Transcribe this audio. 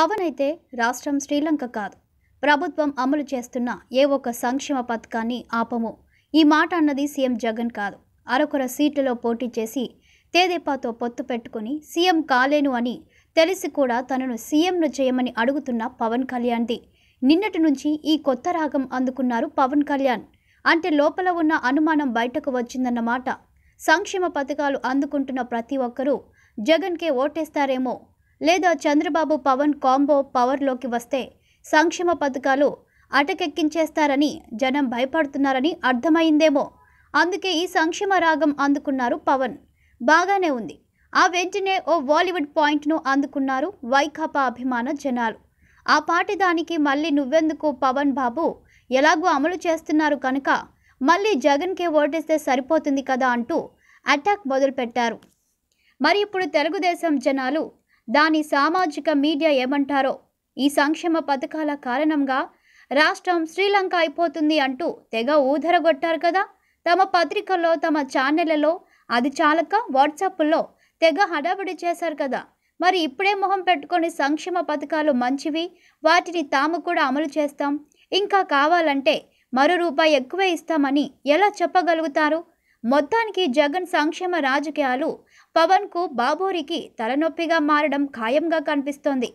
పవన్ అయితే రాష్ట్రం శ్రీలంక కాదు ప్రభుత్వం అమలు చేస్తున్న ఏ ఒక్క సంక్షేమ పథకాన్ని ఆపము ఈ మాట అన్నది సీఎం జగన్ కాదు అరొకర సీట్లలో పోటీ చేసి తేదేపాతో పొత్తు పెట్టుకుని సీఎం కాలేను అని తెలిసి కూడా తనను సీఎంను చేయమని అడుగుతున్న పవన్ కళ్యాణ్ది నిన్నటి నుంచి ఈ కొత్త రాగం అందుకున్నారు పవన్ కళ్యాణ్ అంటే లోపల ఉన్న అనుమానం బయటకు వచ్చిందన్నమాట సంక్షేమ పథకాలు అందుకుంటున్న ప్రతి ఒక్కరూ జగన్కే ఓటేస్తారేమో లేదా చంద్రబాబు పవన్ కాంబో పవర్లోకి వస్తే సంక్షేమ పథకాలు అటకెక్కించేస్తారని జనం భయపడుతున్నారని అర్థమైందేమో అందుకే ఈ సంక్షేమ రాగం అందుకున్నారు పవన్ బాగానే ఉంది ఆ వెంటనే ఓ బాలీవుడ్ పాయింట్ను అందుకున్నారు వైకాపా అభిమాన జనాలు ఆ పాటి దానికి మళ్ళీ నువ్వెందుకు పవన్ బాబు ఎలాగో అమలు చేస్తున్నారు కనుక మళ్ళీ జగన్కే ఓటేస్తే సరిపోతుంది కదా అంటూ అటాక్ మొదలుపెట్టారు మరి ఇప్పుడు తెలుగుదేశం జనాలు దాని సామాజిక మీడియా ఏమంటారో ఈ సంక్షేమ పథకాల కారణంగా రాష్ట్రం శ్రీలంక అయిపోతుంది అంటూ తెగ ఊదరగొట్టారు కదా తమ పత్రికల్లో తమ ఛానళ్లలో అది చాలక వాట్సాప్లో తెగ హడావిడి చేశారు కదా మరి ఇప్పుడే మొహం పెట్టుకొని సంక్షేమ పథకాలు మంచివి వాటిని తాము కూడా అమలు చేస్తాం ఇంకా కావాలంటే మరో రూపాయి ఎక్కువ ఇస్తామని ఎలా చెప్పగలుగుతారు మొత్తానికి జగన్ సంక్షేమ రాజకీయాలు పవన్కు బాబోరికి తలనొప్పిగా మారడం ఖాయంగా కనిపిస్తోంది